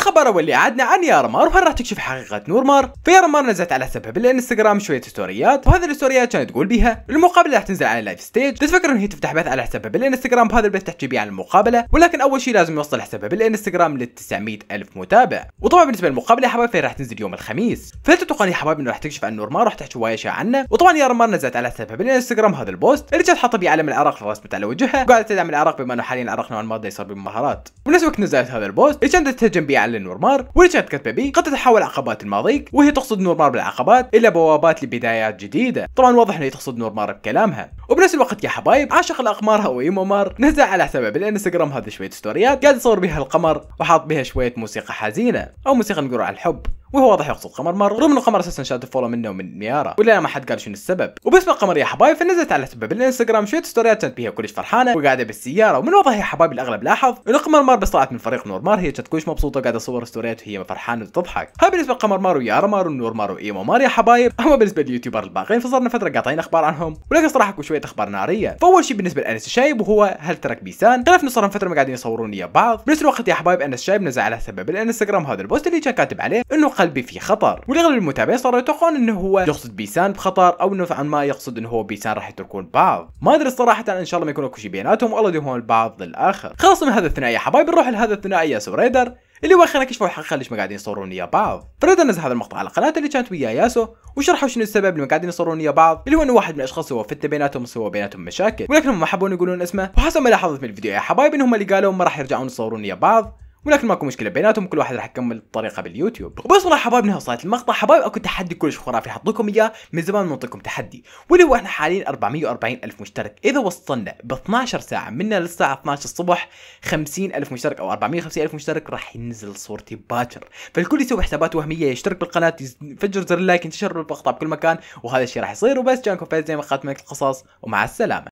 الخبر اللي عادنا عن يارمر وهل راح تكشف حقيقه نورمار فيارمر نزلت على سبب الانستغرام شويه ستوريات وهذه الستوريات كانت تقول بيها المقابله راح تنزل على اللايف ستيج تتفكر ان هي تفتح بث على حسابها الانستغرام بهذا البث تحكي بيه عن المقابله ولكن اول شيء لازم يوصل حسابها الانستغرام لل 900 الف متابع وطبعا بالنسبه للمقابله يا حبايب راح تنزل يوم الخميس فهل تتوقعون يا حبايب انه راح تكشف عن نورمار راح تحكي وايد اشياء عنه وطبعا يارمر نزلت على حساب الانستغرام هذا البوست اللي كانت حاطه بيه علم العراق رسمت على وجهها وقالت تدعم العراق بما انه حاليا العراق نوعا ما يصير بمهارات وبنفس الوقت نزلت هذا البوست اللي كانت تهجم بيه حل نورمار ورجعت كتبة بي قد تتحول عقبات الماضيك وهي تقصد نورمار بالعقبات إلى بوابات لبدايات جديدة طبعا واضح انه تقصد نورمار بكلامها وبنفس الوقت يا حبايب عاشق الأقمار هو إيمومار نزل على حسابه بالإنستغرام هذه شوية ستوريات قاعد يصور بها القمر وحاط بها شوية موسيقى حزينة أو موسيقى نقول على الحب وهو واضح يقصد قمر مر رغم انه قمر اساسا شاد فولو منه ومن ميارا ولا ما حد قال شنو السبب وباسم قمر يا حبايب فنزلت على سبب الانستغرام شويه ستوريات كانت بيها كلش فرحانه وقاعده بالسياره ومن واضح يا حبايب الاغلب لاحظ انه قمر مار بس طلعت من فريق نور مار هي كانت كلش مبسوطه وقاعده تصور ستوريات وهي فرحانه وتضحك هاي بالنسبه لقمر مار ويارا مار ونور مار وايمو مار يا حبايب اما بالنسبه لليوتيوبر الباقيين فصرنا فتره قاطعين اخبار عنهم ولكن صراحه اكو شويه اخبار ناريه فاول شيء بالنسبه لانس الشايب وهو هل ترك بيسان خلف صار فتره ما قاعدين يصورون ويا بعض بنفس الوقت يا حبايب انس الشايب نزل على سبب الانستغرام هذا البوست اللي كان كاتب عليه انه قلبي في خطر والاغلب المتابعين صاروا يتوقعون انه هو يقصد بيسان بخطر او انه عن ما يقصد انه هو بيسان راح يتركون بعض ما ادري صراحه ان شاء الله ما يكون اكو شيء بيناتهم والله يدهمون البعض للاخر خلاص من هذا الثنائي يا حبايب نروح لهذا الثنائي يا سوريدر اللي هو خلينا كشفوا الحقيقه ليش ما قاعدين يصورون ويا بعض فريدر نزل هذا المقطع على قناته اللي كانت ويا ياسو وشرحوا شنو السبب اللي ما قاعدين يصورون ويا بعض اللي هو انه واحد من الاشخاص سوى فتة بيناتهم سوى بيناتهم مشاكل ولكنهم ما حبون يقولون اسمه وحسب ما لاحظت من الفيديو يا حبايب انهم اللي قالوا ما راح يرجعون يصورون ويا بعض ولكن ماكو مشكله بيناتهم كل واحد راح يكمل الطريقه باليوتيوب وبصراحه حبايب نهايه وصلت المقطع حبايب اكو تحدي كلش خرافي حط لكم اياه من زمان منطقكم تحدي واللي هو احنا حاليا 440 الف مشترك اذا وصلنا ب 12 ساعه منا للساعه 12 الصبح 50 الف مشترك او 450 الف مشترك راح ينزل صورتي باكر فالكل يسوي حسابات وهميه يشترك بالقناه يفجر زر اللايك ينتشر المقطع بكل مكان وهذا الشيء راح يصير وبس جانكم فايز زي ما قالت القصص ومع السلامه